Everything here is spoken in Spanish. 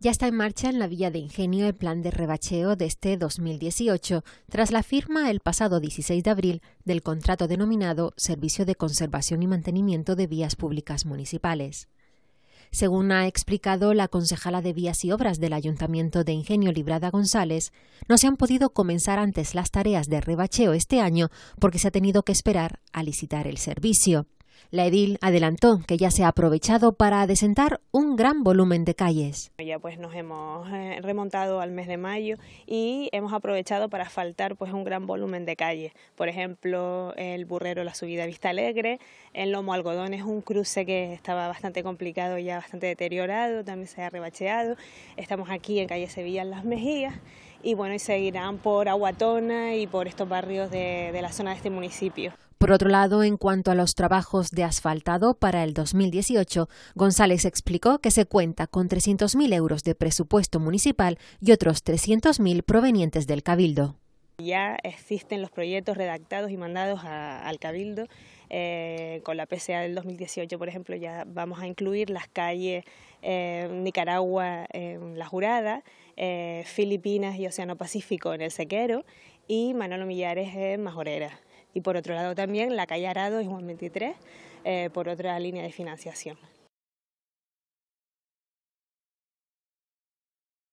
Ya está en marcha en la Villa de Ingenio el plan de rebacheo de este 2018, tras la firma el pasado 16 de abril del contrato denominado Servicio de Conservación y Mantenimiento de Vías Públicas Municipales. Según ha explicado la concejala de Vías y Obras del Ayuntamiento de Ingenio Librada González, no se han podido comenzar antes las tareas de rebacheo este año porque se ha tenido que esperar a licitar el servicio. La edil adelantó que ya se ha aprovechado para desentar un gran volumen de calles. Ya pues nos hemos eh, remontado al mes de mayo y hemos aprovechado para asfaltar pues un gran volumen de calles. Por ejemplo, el Burrero, la subida Vista Alegre, el Lomo Algodón es un cruce que estaba bastante complicado, ya bastante deteriorado, también se ha rebacheado. Estamos aquí en calle Sevilla en Las Mejías y bueno, y seguirán por Aguatona y por estos barrios de la zona de este municipio. Por otro lado, en cuanto a los trabajos de asfaltado para el 2018, González explicó que se cuenta con 300.000 euros de presupuesto municipal y otros 300.000 provenientes del Cabildo. Ya existen los proyectos redactados y mandados al Cabildo. Eh, con la PCA del 2018, por ejemplo, ya vamos a incluir las calles eh, Nicaragua en eh, La Jurada, Filipinas y Océano Pacífico en El Sequero y Manolo Millares en Majorera y por otro lado también la calle Arado y Juan 23 por otra línea de financiación.